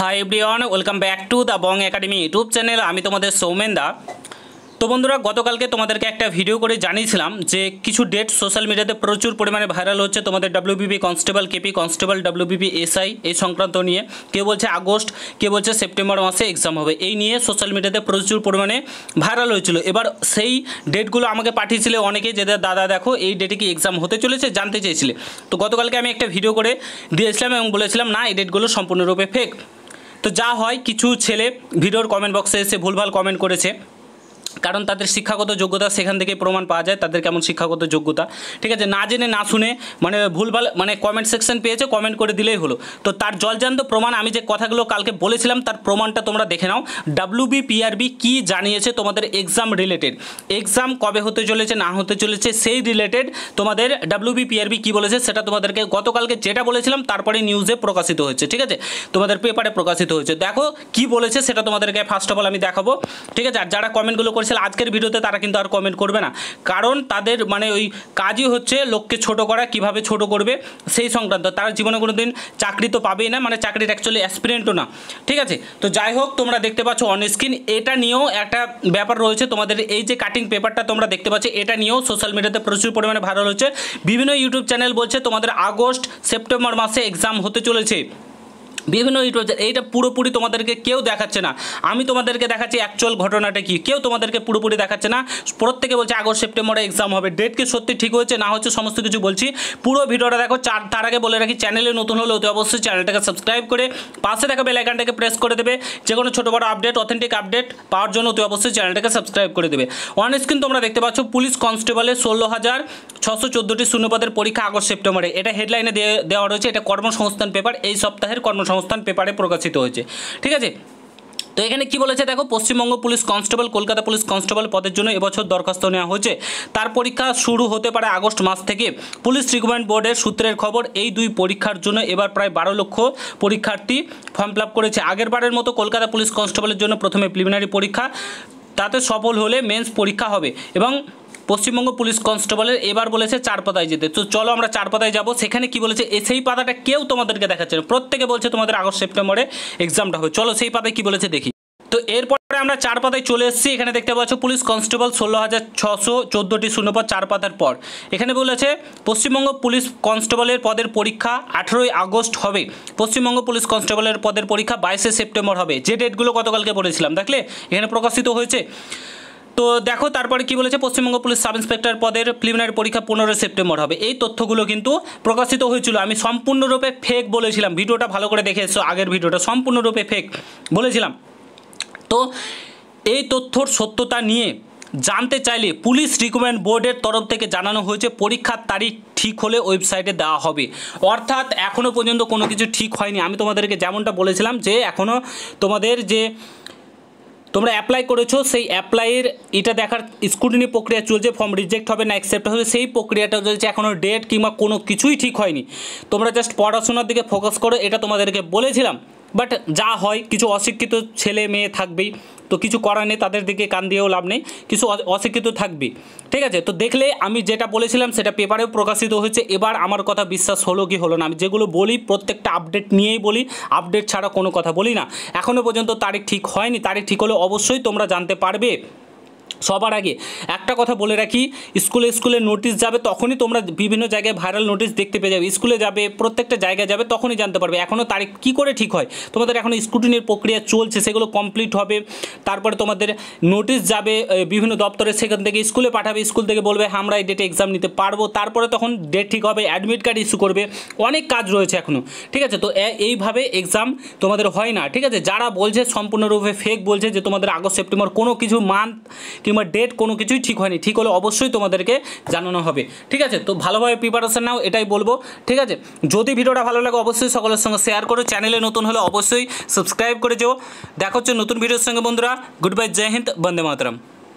high everyone welcome back to the Bong Academy YouTube channel আমি তোমাদের সৌমেন দা তো বন্ধুরা গতকালকে তোমাদেরকে একটা ভিডিও করে জানিয়েছিলাম যে কিছু ডেট সোশ্যাল মিডিয়াতে প্রচুর পরিমাণে ভাইরাল হচ্ছে তোমাদের WBP constable KP constable WBP SI এই সংক্রান্ত নিয়ে কেউ বলছে আগস্ট কেউ বলছে সেপ্টেম্বর মাসে এক্সাম হবে এই নিয়ে সোশ্যাল মিডিয়াতে প্রচুর পরিমাণে ভাইরাল হয়েছিল এবার সেই ডেটগুলো আমাকে পাঠিয়েছিলে অনেকেই যে দাদা দেখো এই ডেটে কি এক্সাম হতে চলেছে জানতে চেয়েছিলে তো গতকালকে আমি একটা ভিডিও করে দিয়েছিলাম এবং বলেছিলাম না এই ডেটগুলো সম্পূর্ণরূপে ফেক তো যা হয় কিছু ছেলে ভিডিওর কমেন্ট বক্সে এসে ভুলভাল কমেন্ট করেছে কারণ তাদের শিক্ষাগত যোগ্যতা সেখান থেকে প্রমাণ পাওয়া যায় তাদের কেমন শিক্ষাগত যোগ্যতা ঠিক আছে না জেনে না শুনে মানে ভুলভাল মানে কমেন্ট সেকশন পেয়েছে কমেন্ট করে দিলেই হলো তো তার জলজান্ত প্রমাণ আমি যে কথাগুলো কালকে বলেছিলাম তার প্রমাণটা তোমরা দেখে নাও ডাব্লিউবি পিআরবি কী জানিয়েছে তোমাদের এক্সাম রিলেটেড এক্সাম কবে হতে চলেছে না হতে চলেছে সেই রিলেটেড তোমাদের ডাব্লিউবি পিআরবি কী বলেছে সেটা তোমাদেরকে গতকালকে যেটা বলেছিলাম তারপরে নিউজে প্রকাশিত হয়েছে ঠিক আছে তোমাদের পেপারে প্রকাশিত হয়েছে দেখো কি বলেছে সেটা তোমাদেরকে ফার্স্ট অফ অল আমি দেখাবো ঠিক আছে আর যারা কমেন্টগুলো করছে স্পেশাল আজকের ভিডিওতে তারা কিন্তু আর কমেন্ট করবে না কারণ তাদের মানে ওই কাজই হচ্ছে লোককে ছোট করা কিভাবে ছোট করবে সেই সংক্রান্ত তারা জীবনে কোনো দিন চাকরি তো পাবেই না মানে চাকরির অ্যাকচুয়ালি অ্যাসপিরেন্টও না ঠিক আছে তো যাই হোক তোমরা দেখতে পাচ্ছ অন স্ক্রিন এটা নিয়েও একটা ব্যাপার রয়েছে তোমাদের এই যে কাটিং পেপারটা তোমরা দেখতে পাচ্ছ এটা নিয়েও সোশ্যাল মিডিয়াতে প্রচুর পরিমাণে ভাইরাল হচ্ছে বিভিন্ন ইউটিউব চ্যানেল বলছে তোমাদের আগস্ট সেপ্টেম্বর মাসে এক্সাম হতে চলেছে বিভিন্ন ইউটিউব এইটা পুরোপুরি তোমাদেরকে কেউ দেখাচ্ছে না আমি তোমাদেরকে দেখাচ্ছি অ্যাকচুয়াল ঘটনাটা কি কেউ তোমাদেরকে পুরোপুরি দেখাচ্ছে না প্রত্যেকে বলছে আগস্ট সেপ্টেম্বরে এক্সাম হবে ডেট কি সত্যি ঠিক হয়েছে না হচ্ছে সমস্ত কিছু বলছি পুরো ভিডিওটা দেখো চার তার আগে বলে রাখি চ্যানেলে নতুন হলে অতি অবশ্যই চ্যানেলটাকে সাবস্ক্রাইব করে পাশে দেখা বেল প্রেস করে দেবে যে কোনো ছোটো বড়ো আপডেট অথেন্টিক আপডেট পাওয়ার জন্য অতি অবশ্যই চ্যানেলটাকে সাবস্ক্রাইব করে দেবে অন স্ক্রিন তোমরা দেখতে পাচ্ছ পুলিশ কনস্টেবলে ষোলো হাজার ছশো চোদ্দোটি শূন্যপদের পরীক্ষা আগস্ট সেপ্টেম্বরে এটা হেডলাইনে দেওয়া রয়েছে এটা কর্মসংস্থান পেপার এই সপ্তাহের কর্মসংস্থান পেপারে প্রকাশিত হয়েছে ঠিক আছে তো এখানে কি বলেছে দেখো Paschimbanga police constable Kolkata police constable পদের জন্য এবছর দরখাস্ত নেওয়া হয়েছে তার পরীক্ষা শুরু হতে পারে আগস্ট মাস থেকে পুলিশ রিক্রুটমেন্ট বোর্ডের সূত্রের খবর এই দুই পরীক্ষার জন্য এবার প্রায় বারো লক্ষ পরীক্ষার্থী ফর্ম ফিল করেছে আগের বারের মতো কলকাতা পুলিশ কনস্টেবলের জন্য প্রথমে প্রিলিমিনারি পরীক্ষা তাতে সফল হলে মেন্স পরীক্ষা হবে এবং পশ্চিমবঙ্গ পুলিশ কনস্টেবলের এবার বলেছে চার পাতায় যেতে তো চলো আমরা চার পাতায় যাবো সেখানে কি বলেছে সেই পাতাটা কেউ তোমাদেরকে দেখাচ্ছে না প্রত্যেকে বলছে তোমাদের আগস্ট সেপ্টেম্বরে এক্সামটা হবে চলো সেই পাতায় কি বলেছে দেখি তো এরপরে আমরা চার পাতায় চলে এসেছি এখানে দেখতে পাচ্ছ পুলিশ কনস্টেবল ষোলো হাজার ছশো চোদ্দোটি শূন্যপদ চার পাতার পর এখানে বলেছে পশ্চিমবঙ্গ পুলিশ কনস্টেবলের পদের পরীক্ষা আঠেরোই আগস্ট হবে পশ্চিমবঙ্গ পুলিশ কনস্টেবলের পদের পরীক্ষা বাইশে সেপ্টেম্বর হবে যে ডেটগুলো গতকালকে পড়েছিলাম দেখলে এখানে প্রকাশিত হয়েছে তো দেখো তারপরে কি বলেছে পশ্চিমবঙ্গ পুলিশ সাব ইন্সপেক্টর পদের প্রিলিমিনারি পরীক্ষা পনেরোই সেপ্টেম্বর হবে এই তথ্যগুলো কিন্তু প্রকাশিত হয়েছিল আমি সম্পূর্ণরূপে ফেক বলেছিলাম ভিডিওটা ভালো করে দেখে এসছো আগের ভিডিওটা সম্পূর্ণরূপে ফেক বলেছিলাম তো এই তথ্যর সত্যতা নিয়ে জানতে চাইলে পুলিশ রিক্রুটমেন্ট বোর্ডের তরফ থেকে জানানো হয়েছে পরীক্ষার তারিখ ঠিক হলে ওয়েবসাইটে দেওয়া হবে অর্থাৎ এখনও পর্যন্ত কোনো কিছু ঠিক হয়নি আমি তোমাদেরকে যেমনটা বলেছিলাম যে এখনও তোমাদের যে তোমরা অ্যাপ্লাই করেছো সেই অ্যাপ্লাইয়ের এটা দেখার স্ক্রুটিনি প্রক্রিয়া চলছে ফর্ম রিজেক্ট হবে না অ্যাকসেপ্ট হবে সেই প্রক্রিয়াটা চলছে এখনও ডেট কিংবা কোনো কিছুই ঠিক হয়নি তোমরা জাস্ট পড়াশোনার দিকে ফোকাস করো এটা তোমাদেরকে বলেছিলাম বাট যা হয় কিছু অশিক্ষিত ছেলে মেয়ে থাকবেই তো কিছু করার নেই তাদের দিকে কান দিয়েও লাভ নেই কিছু অশিক্ষিত থাকবে ঠিক আছে তো দেখলে আমি যেটা বলেছিলাম সেটা পেপারেও প্রকাশিত হয়েছে এবার আমার কথা বিশ্বাস হলো কি হলো না আমি যেগুলো বলি প্রত্যেকটা আপডেট নিয়েই বলি আপডেট ছাড়া কোনো কথা বলি না এখনও পর্যন্ত তারিখ ঠিক হয়নি তারিখ ঠিক হলে অবশ্যই তোমরা জানতে পারবে সবার আগে একটা কথা বলে রাখি স্কুলে স্কুলে নোটিশ যাবে তখনই তোমরা বিভিন্ন জায়গায় ভাইরাল নোটিশ দেখতে পেয়ে যাবে স্কুলে যাবে প্রত্যেকটা জায়গায় যাবে তখনই জানতে পারবে এখনও তারিখ কী করে ঠিক হয় তোমাদের এখন স্ক্রুটিনির প্রক্রিয়া চলছে সেগুলো কমপ্লিট হবে তারপরে তোমাদের নোটিশ যাবে বিভিন্ন দপ্তরে সেখান থেকে স্কুলে পাঠাবে স্কুল থেকে বলবে আমরা এই ডেটে এক্সাম নিতে পারবো তারপরে তখন ডেট ঠিক হবে অ্যাডমিট কার্ড ইস্যু করবে অনেক কাজ রয়েছে এখনও ঠিক আছে তো এইভাবে এক্সাম তোমাদের হয় না ঠিক আছে যারা বলছে সম্পূর্ণরূপে ফেক বলছে যে তোমাদের আগস্ট সেপ্টেম্বর কোনো কিছু মান্থ কিংবা ডেট কোনো কিছুই ঠিক হয়নি ঠিক হলে অবশ্যই তোমাদেরকে জানানো হবে ঠিক আছে তো ভালোভাবে প্রিপারেশান নাও এটাই বলবো ঠিক আছে যদি ভিডিওটা ভালো লাগে অবশ্যই সকলের সঙ্গে শেয়ার করো চ্যানেলে নতুন হলে অবশ্যই সাবস্ক্রাইব করে যেও দেখা হচ্ছে নতুন ভিডিওর সঙ্গে বন্ধুরা গুড বাই জয় হিন্দ বন্দে মাতরম